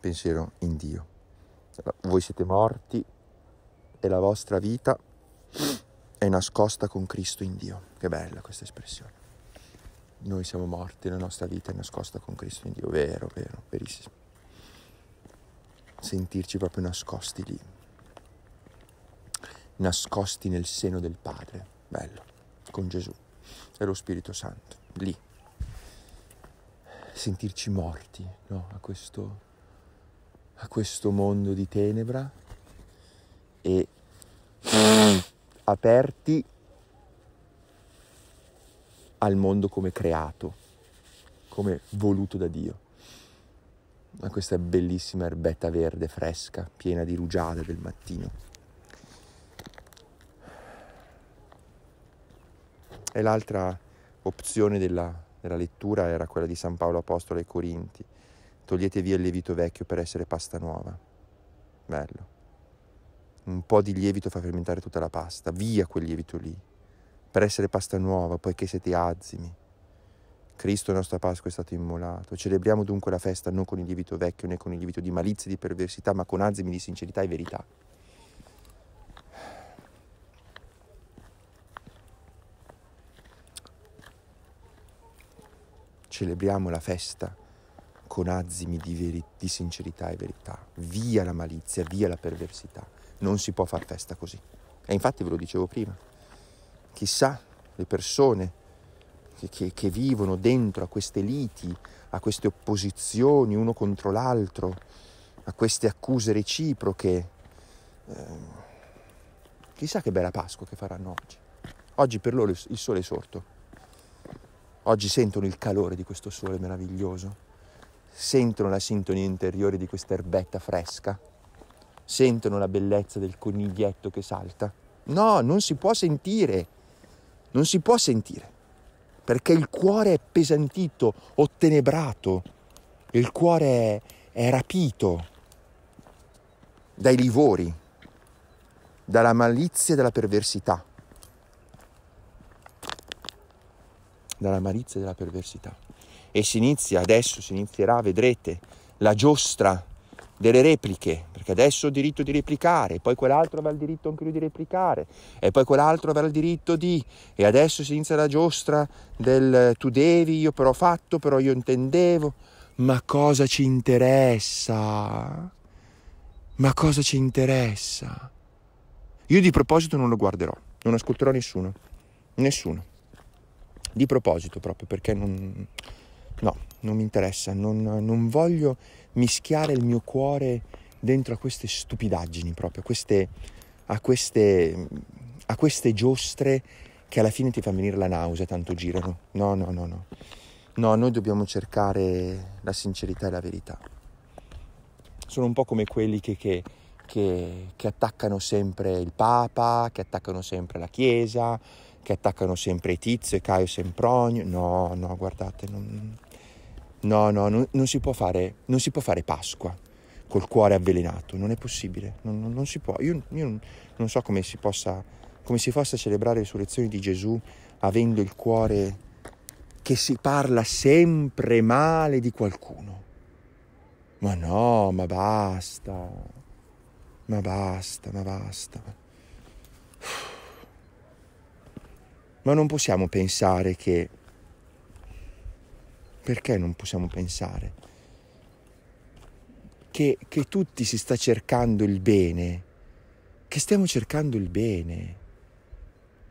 pensiero in Dio. Voi siete morti e la vostra vita è nascosta con Cristo in Dio. Che bella questa espressione. Noi siamo morti, e la nostra vita è nascosta con Cristo in Dio. Vero, vero, verissimo sentirci proprio nascosti lì, nascosti nel seno del Padre, bello, con Gesù e lo Spirito Santo, lì, sentirci morti no? a, questo, a questo mondo di tenebra e aperti al mondo come creato, come voluto da Dio a questa bellissima erbetta verde fresca, piena di rugiade del mattino. E l'altra opzione della, della lettura era quella di San Paolo Apostolo ai Corinti. Togliete via il lievito vecchio per essere pasta nuova. Bello. Un po' di lievito fa fermentare tutta la pasta. Via quel lievito lì. Per essere pasta nuova, poiché siete azimi Cristo nostra Pasqua è stato immolato. Celebriamo dunque la festa non con il lievito vecchio né con il lievito di malizia e di perversità, ma con azimi di sincerità e verità. Celebriamo la festa con azimi di, veri- di sincerità e verità. Via la malizia, via la perversità. Non si può far festa così. E infatti ve lo dicevo prima. Chissà le persone che, che, che vivono dentro a queste liti, a queste opposizioni uno contro l'altro, a queste accuse reciproche. Eh, chissà che bella Pasqua che faranno oggi. Oggi per loro il sole è sorto. Oggi sentono il calore di questo sole meraviglioso, sentono la sintonia interiore di questa erbetta fresca, sentono la bellezza del coniglietto che salta. No, non si può sentire, non si può sentire perché il cuore è pesantito, ottenebrato, il cuore è, è rapito dai livori, dalla malizia e dalla perversità. Dalla malizia e dalla perversità. E si inizia adesso, si inizierà, vedrete, la giostra delle repliche, perché adesso ho diritto di replicare, poi quell'altro avrà il diritto anche lui di replicare, e poi quell'altro avrà il diritto di, e adesso si inizia la giostra del tu devi, io però ho fatto, però io intendevo, ma cosa ci interessa? Ma cosa ci interessa? Io di proposito non lo guarderò, non ascolterò nessuno, nessuno, di proposito proprio perché non No, non mi interessa, non, non voglio mischiare il mio cuore dentro a queste stupidaggini proprio, a queste, a queste, a queste giostre che alla fine ti fanno venire la nausea, tanto girano. No, no, no, no. No, noi dobbiamo cercare la sincerità e la verità. Sono un po' come quelli che, che, che, che attaccano sempre il Papa, che attaccano sempre la Chiesa, che attaccano sempre Tizio e Caio Sempronio. No, no, guardate, non, No, no, non, non, si fare, non, si può fare, Pasqua col cuore avvelenato, non è possibile, non, non si può. Io, io, non so come si possa, come si possa celebrare le resurrezioni di Gesù avendo il cuore che si parla sempre male di qualcuno. Ma no, ma basta, ma basta, ma basta. Ma non possiamo pensare che perché non possiamo pensare che, che tutti si sta cercando il bene, che stiamo cercando il bene?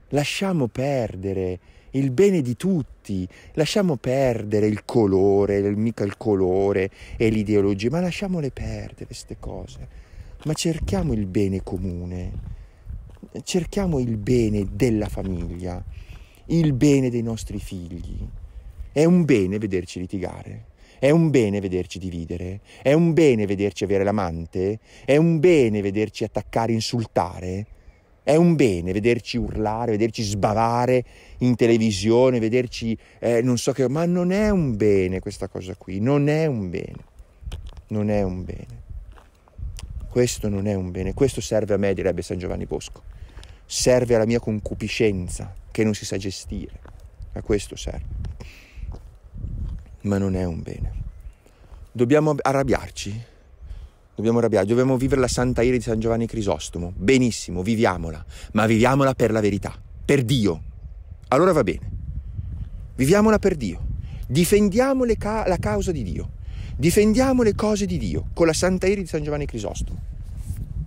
Lasciamo perdere il bene di tutti, lasciamo perdere il colore, il, mica il colore e l'ideologia, ma lasciamole perdere queste cose. Ma cerchiamo il bene comune, cerchiamo il bene della famiglia, il bene dei nostri figli. È un bene vederci litigare, è un bene vederci dividere, è un bene vederci avere l'amante, è un bene vederci attaccare, insultare, è un bene vederci urlare, vederci sbavare in televisione, vederci eh, non so che, ma non è un bene questa cosa qui, non è un bene, non è un bene. Questo non è un bene, questo serve a me, direbbe San Giovanni Bosco, serve alla mia concupiscenza che non si sa gestire, a questo serve ma non è un bene. Dobbiamo arrabbiarci? Dobbiamo arrabbiarci, dobbiamo vivere la Santa Ira di San Giovanni Crisostomo. Benissimo, viviamola, ma viviamola per la verità, per Dio. Allora va bene. Viviamola per Dio. Difendiamo ca- la causa di Dio. Difendiamo le cose di Dio con la Santa Ira di San Giovanni Crisostomo,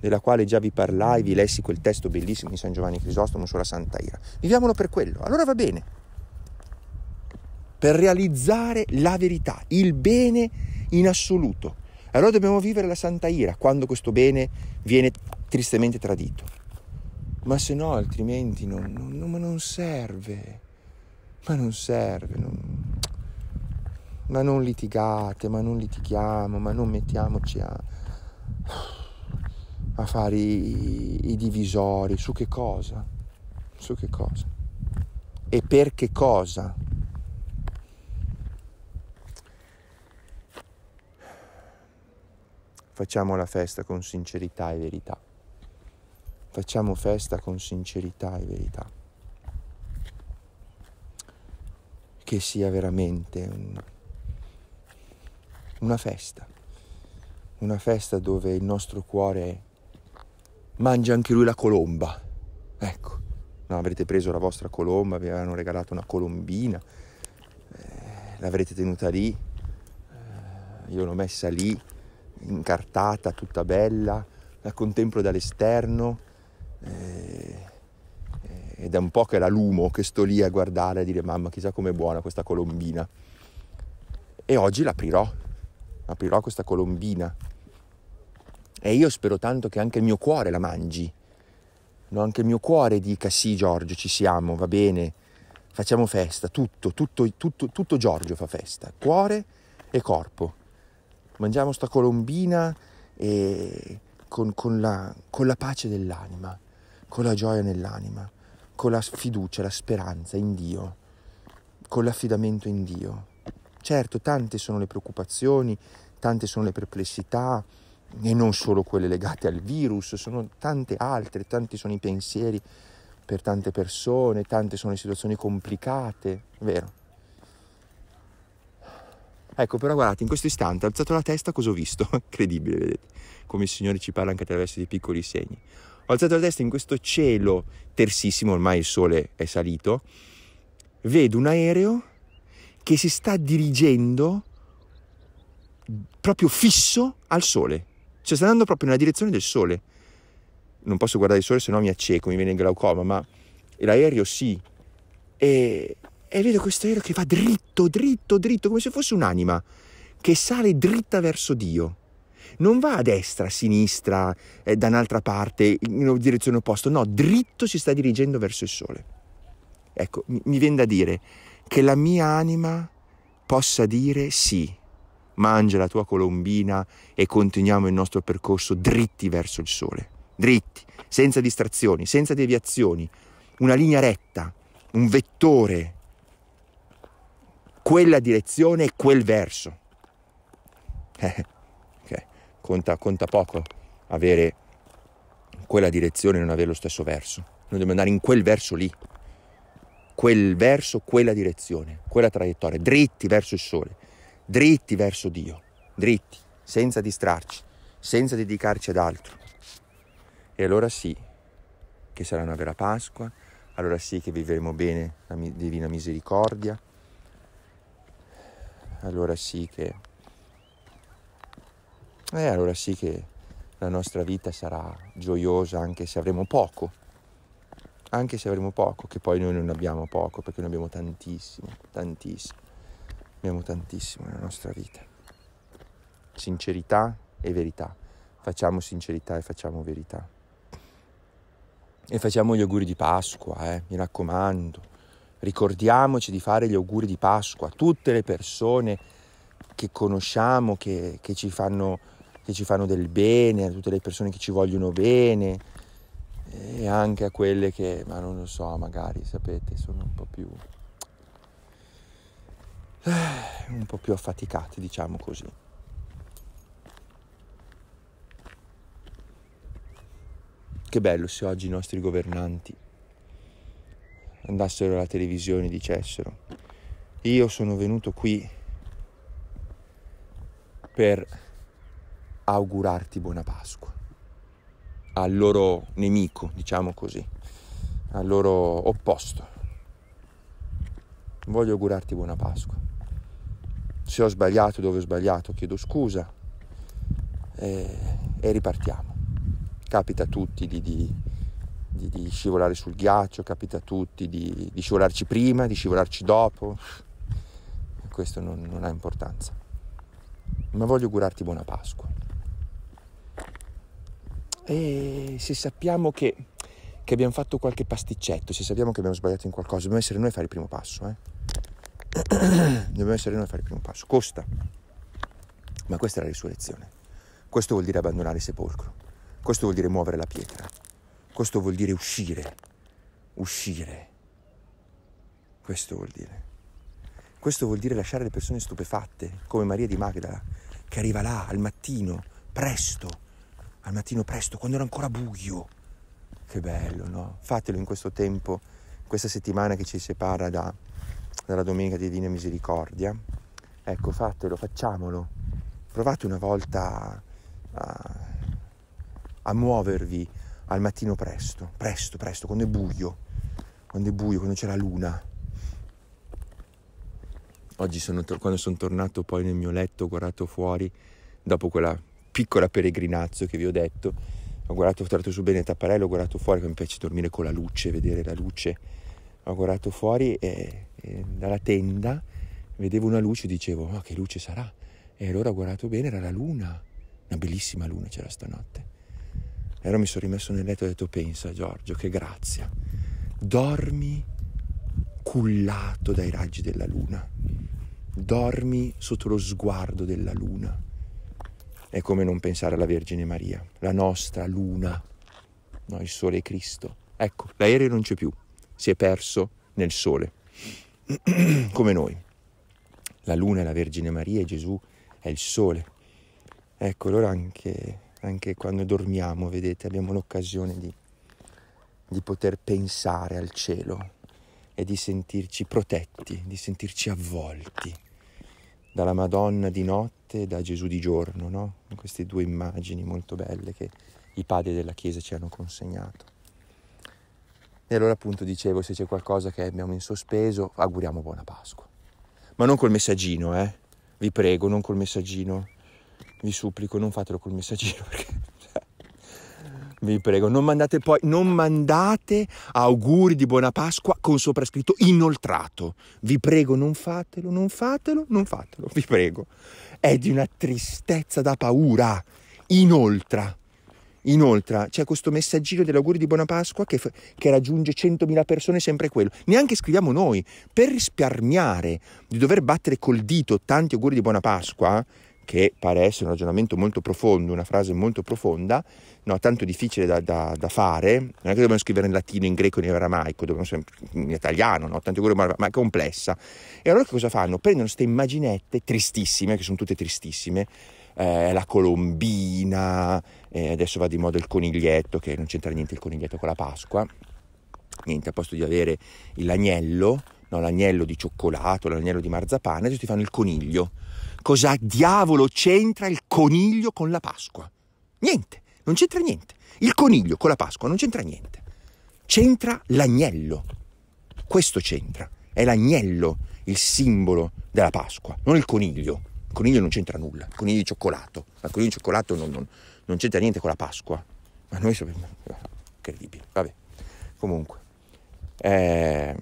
della quale già vi parlai, vi lessi quel testo bellissimo di San Giovanni Crisostomo sulla Santa Ira. Viviamolo per quello. Allora va bene per realizzare la verità, il bene in assoluto. Allora dobbiamo vivere la santa ira quando questo bene viene tristemente tradito. Ma se no, altrimenti non, non, non serve. Ma non serve. Non... Ma non litigate, ma non litighiamo, ma non mettiamoci a, a fare i, i divisori. Su che cosa? Su che cosa? E per che cosa? Facciamo la festa con sincerità e verità. Facciamo festa con sincerità e verità. Che sia veramente una, una festa. Una festa dove il nostro cuore mangia anche lui la colomba. Ecco, no, avrete preso la vostra colomba, vi avevano regalato una colombina, eh, l'avrete tenuta lì, eh, io l'ho messa lì, incartata, tutta bella, la contemplo dall'esterno eh, ed è un po' che la lumo che sto lì a guardare a dire mamma chissà com'è buona questa colombina. E oggi l'aprirò, aprirò questa colombina e io spero tanto che anche il mio cuore la mangi. No, anche il mio cuore dica sì Giorgio ci siamo, va bene, facciamo festa, tutto, tutto, tutto, tutto Giorgio fa festa, cuore e corpo mangiamo sta colombina e con, con, la, con la pace dell'anima, con la gioia nell'anima, con la fiducia, la speranza in Dio, con l'affidamento in Dio. Certo, tante sono le preoccupazioni, tante sono le perplessità, e non solo quelle legate al virus, sono tante altre, tanti sono i pensieri per tante persone, tante sono le situazioni complicate, vero? Ecco, però guardate, in questo istante ho alzato la testa, cosa ho visto? Incredibile, vedete, come il Signore ci parla anche attraverso dei piccoli segni. Ho alzato la testa in questo cielo tersissimo, ormai il sole è salito, vedo un aereo che si sta dirigendo proprio fisso al sole, cioè sta andando proprio nella direzione del sole. Non posso guardare il sole, se no mi acceco, mi viene il glaucoma, ma l'aereo sì. E e vedo questo aereo che va dritto, dritto, dritto, come se fosse un'anima, che sale dritta verso Dio. Non va a destra, a sinistra, eh, da un'altra parte, in una direzione opposta, no, dritto si sta dirigendo verso il sole. Ecco, mi, mi viene da dire che la mia anima possa dire sì, mangia la tua colombina e continuiamo il nostro percorso dritti verso il sole, dritti, senza distrazioni, senza deviazioni, una linea retta, un vettore quella direzione e quel verso. Eh, okay. conta, conta poco avere quella direzione e non avere lo stesso verso. Noi dobbiamo andare in quel verso lì, quel verso, quella direzione, quella traiettoria, dritti verso il sole, dritti verso Dio, dritti, senza distrarci, senza dedicarci ad altro. E allora sì che sarà una vera Pasqua, allora sì che vivremo bene la divina misericordia, allora sì che, eh, allora sì che la nostra vita sarà gioiosa anche se avremo poco, anche se avremo poco, che poi noi non abbiamo poco perché noi abbiamo tantissimo, tantissimo, abbiamo tantissimo nella nostra vita. Sincerità e verità, facciamo sincerità e facciamo verità. E facciamo gli auguri di Pasqua, eh, mi raccomando ricordiamoci di fare gli auguri di Pasqua a tutte le persone che conosciamo, che, che, ci fanno, che, ci fanno, del bene, a tutte le persone che ci vogliono bene e anche a quelle che, ma non lo so, magari sapete, sono un po' più, eh, un po più affaticate, diciamo così. Che bello se oggi i nostri governanti andassero alla televisione e dicessero io sono venuto qui per augurarti buona Pasqua al loro nemico, diciamo così, al loro opposto. Voglio augurarti buona Pasqua. Se ho sbagliato, dove ho sbagliato, chiedo scusa e, eh, e ripartiamo. Capita a tutti di, di di, di scivolare sul ghiaccio, capita a tutti di, di, scivolarci prima, di scivolarci dopo, questo non, non ha importanza. Ma voglio augurarti buona Pasqua. E se sappiamo che, che abbiamo fatto qualche pasticcetto, se sappiamo che abbiamo sbagliato in qualcosa, dobbiamo essere noi a fare il primo passo. Eh? dobbiamo essere noi a fare il primo passo. Costa, ma questa è la risurrezione. Questo vuol dire abbandonare il sepolcro. Questo vuol dire muovere la pietra. Questo vuol dire uscire, uscire. Questo vuol dire. Questo vuol dire lasciare le persone stupefatte, come Maria di Magdala, che arriva là al mattino, presto, al mattino presto, quando era ancora buio. Che bello, no? Fatelo in questo tempo, questa settimana che ci separa da, dalla domenica di Divina Misericordia. Ecco, fatelo, facciamolo. Provate una volta a, a muovervi, al mattino presto, presto, presto, quando è buio, quando è buio, quando c'è la luna. Oggi sono quando sono tornato poi nel mio letto, ho guardato fuori, dopo quella piccola peregrinazzo che vi ho detto, ho guardato, ho tratto su bene il tapparello, ho guardato fuori, che mi piace dormire con la luce, vedere la luce, ho guardato fuori e, e dalla tenda vedevo una luce e dicevo, ma oh, che luce sarà? E allora ho guardato bene, era la luna, una bellissima luna c'era stanotte allora mi sono rimesso nel letto e ho detto pensa Giorgio, che grazia. Dormi cullato dai raggi della luna. Dormi sotto lo sguardo della luna. È come non pensare alla Vergine Maria, la nostra luna, no, il sole è Cristo. Ecco, l'aereo non c'è più, si è perso nel sole, come noi. La luna è la Vergine Maria e Gesù è il sole. Ecco, allora anche anche quando dormiamo, vedete, abbiamo l'occasione di, di poter pensare al cielo e di sentirci protetti, di sentirci avvolti dalla Madonna di notte e da Gesù di giorno, no? Queste due immagini molto belle che i padri della Chiesa ci hanno consegnato. E allora appunto dicevo, se c'è qualcosa che abbiamo in sospeso, auguriamo buona Pasqua. Ma non col messaggino, eh? Vi prego, non col messaggino vi supplico non fatelo col messaggino perché cioè, vi prego, non mandate poi, non mandate auguri di buona Pasqua con soprascritto inoltrato. Vi prego, non fatelo, non fatelo, non fatelo, vi prego. È di una tristezza da paura. Inoltra, inoltre, c'è questo messaggino degli auguri di buona Pasqua che, che raggiunge 100.000 persone, sempre quello. Neanche scriviamo noi. Per risparmiare di dover battere col dito tanti auguri di buona Pasqua, che pare essere un ragionamento molto profondo, una frase molto profonda, no, tanto difficile da, da, da, fare, non è che dobbiamo scrivere in latino, in greco, in aramaico, dobbiamo sempre in italiano, no, tanto quello, ma, ma è complessa. E allora che cosa fanno? Prendono queste immaginette tristissime, che sono tutte tristissime, eh, la colombina, eh, adesso va di moda il coniglietto, che non c'entra niente il coniglietto con la Pasqua, niente, a posto di avere l'agnello, no, l'agnello di cioccolato, l'agnello di marzapane, adesso ti fanno il coniglio cosa diavolo c'entra il coniglio con la Pasqua? Niente, non c'entra niente. Il coniglio con la Pasqua non c'entra niente. C'entra l'agnello. Questo c'entra. È l'agnello il simbolo della Pasqua, non il coniglio. Il coniglio non c'entra nulla, il coniglio di cioccolato. Ma il coniglio di cioccolato non, non, non c'entra niente con la Pasqua. Ma noi sappiamo... Incredibile, vabbè. Comunque. Ehm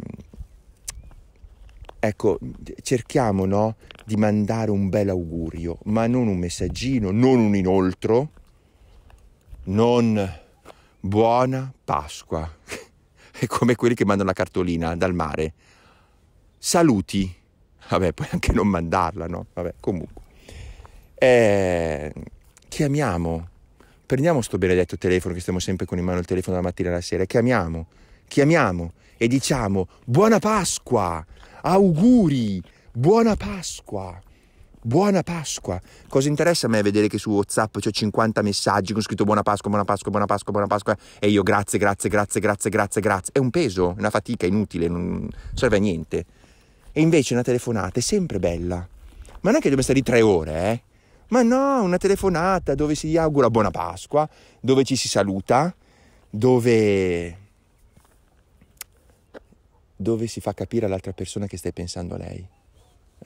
Ecco, cerchiamo no, di mandare un bel augurio, ma non un messaggino, non un inoltro, non buona Pasqua. È come quelli che mandano la cartolina dal mare. Saluti. Vabbè, puoi anche non mandarla, no? Vabbè, comunque. Eh, chiamiamo. Prendiamo sto benedetto telefono che stiamo sempre con in mano il telefono dalla mattina alla sera. Chiamiamo. Chiamiamo e diciamo buona Pasqua, auguri, buona Pasqua. Buona Pasqua. Cosa interessa a me vedere che su WhatsApp c'è 50 messaggi con scritto Buona Pasqua, Buona Pasqua, Buona Pasqua, Buona Pasqua e io grazie, grazie, grazie, grazie, grazie, grazie. È un peso, una fatica inutile, non serve a niente. E invece una telefonata è sempre bella. Ma non è che dobbiamo stare lì tre ore, eh? Ma no, una telefonata dove si augura Buona Pasqua, dove ci si saluta, dove dove si fa capire all'altra persona che stai pensando a lei.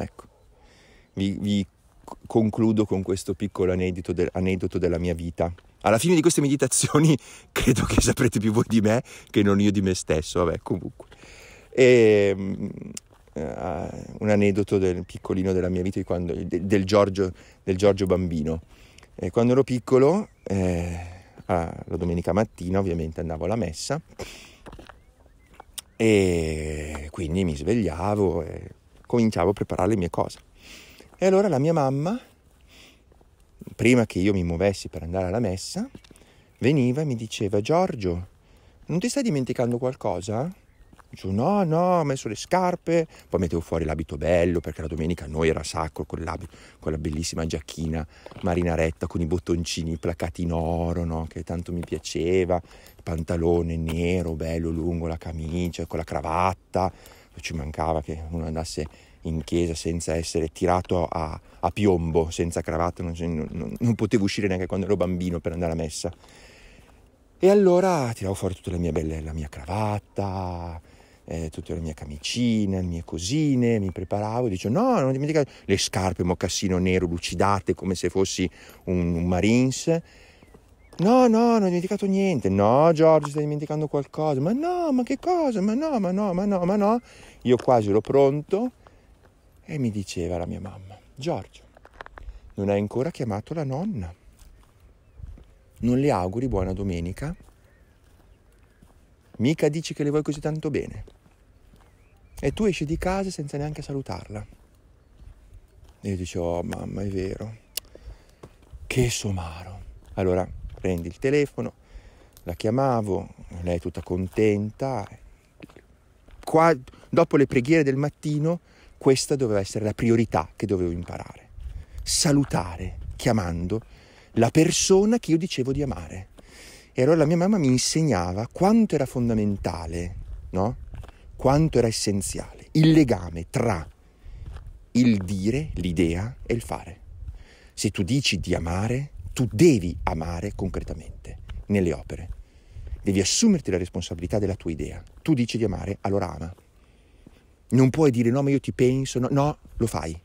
Ecco, vi, vi concludo con questo piccolo aneddoto, de- aneddoto della mia vita. Alla fine di queste meditazioni credo che saprete più voi di me che non io di me stesso, vabbè comunque. E, ehm, uh, eh, un aneddoto del piccolino della mia vita, quando, de, del, Giorgio, del, Giorgio, bambino. E eh, quando ero piccolo, eh, ah, la domenica mattina ovviamente andavo alla messa e quindi mi svegliavo e cominciavo a preparare le mie cose. E allora la mia mamma, prima che io mi muovessi per andare alla messa, veniva e mi diceva Giorgio, non ti stai dimenticando qualcosa? Dicevo no, no, ho messo le scarpe, poi mettevo fuori l'abito bello perché la domenica a noi era sacro con, con la bellissima giacchina marinaretta con i bottoncini placati in oro, no? che tanto mi piaceva, il pantalone nero, bello, lungo, la camicia, con la cravatta, ci mancava che uno andasse in chiesa senza essere tirato a, a piombo, senza cravatta, non, non, non potevo uscire neanche quando ero bambino per andare a messa. E allora tiravo fuori tutta la mia bella, la mia cravatta, eh, tutta la mia camicina, le mie cosine, mi preparavo, dicevo no, non dimenticate le scarpe mocassino nero lucidate come se fossi un, un Marines. No, no, non ho dimenticato niente. No, Giorgio, stai dimenticando qualcosa. Ma no, ma che cosa? Ma no, ma no, ma no, ma no. Io quasi ero pronto e mi diceva la mia mamma, Giorgio, non hai ancora chiamato la nonna. Non le auguri buona domenica. Mica dici che le vuoi così tanto bene. E tu esci di casa senza neanche salutarla. E io dicevo, oh, mamma, è vero. Che somaro. Allora, prendi il telefono, la chiamavo, lei è tutta contenta. Qua, dopo le preghiere del mattino, questa doveva essere la priorità che dovevo imparare. Salutare, chiamando, la persona che io dicevo di amare. E allora la mia mamma mi insegnava quanto era fondamentale, no? quanto era essenziale il legame tra il dire, l'idea e il fare. Se tu dici di amare, tu devi amare concretamente nelle opere. Devi assumerti la responsabilità della tua idea. Tu dici di amare, allora ama. Non puoi dire no, ma io ti penso, no, no, lo fai.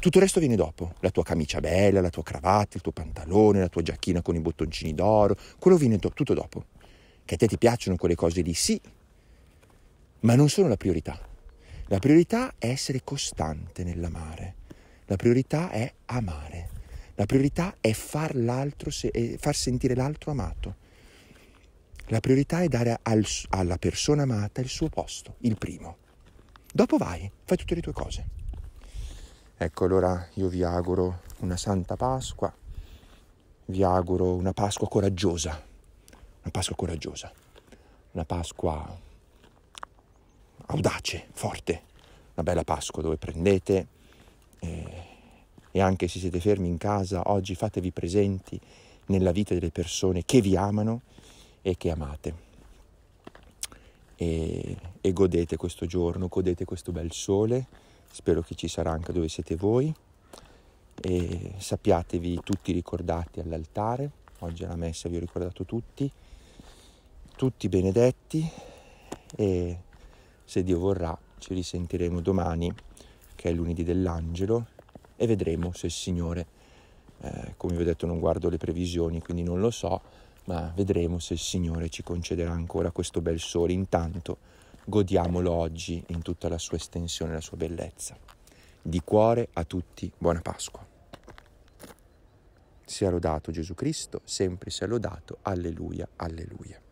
Tutto il resto viene dopo, la tua camicia bella, la tua cravatta, il tuo pantalone, la tua giacchina con i bottoncini d'oro, quello viene do- tutto dopo. Che a te ti piacciono quelle cose lì, sì, ma non sono la priorità. La priorità è essere costante nell'amare, la priorità è amare, la priorità è far, se- eh, far sentire l'altro amato, la priorità è dare al- alla persona amata il suo posto, il primo. Dopo vai, fai tutte le tue cose. Ecco allora io vi auguro una santa Pasqua, vi auguro una Pasqua coraggiosa, una Pasqua coraggiosa, una Pasqua audace, forte. Una bella Pasqua dove prendete eh, e anche se siete fermi in casa, oggi fatevi presenti nella vita delle persone che vi amano e che amate. E, e godete questo giorno, godete questo bel sole, spero che ci sarà anche dove siete voi e sappiatevi tutti ricordati all'altare, oggi alla messa vi ho ricordato tutti, tutti benedetti e se Dio vorrà ci risentiremo domani, che è lunedì dell'angelo, e vedremo se il Signore, eh, come vi ho detto non guardo le previsioni, quindi non lo so, ma vedremo se il Signore ci concederà ancora questo bel sole. Intanto godiamolo oggi in tutta la sua estensione, la sua bellezza. Di cuore a tutti, buona Pasqua. Sia lodato Gesù Cristo, sempre sia lodato, alleluia, alleluia.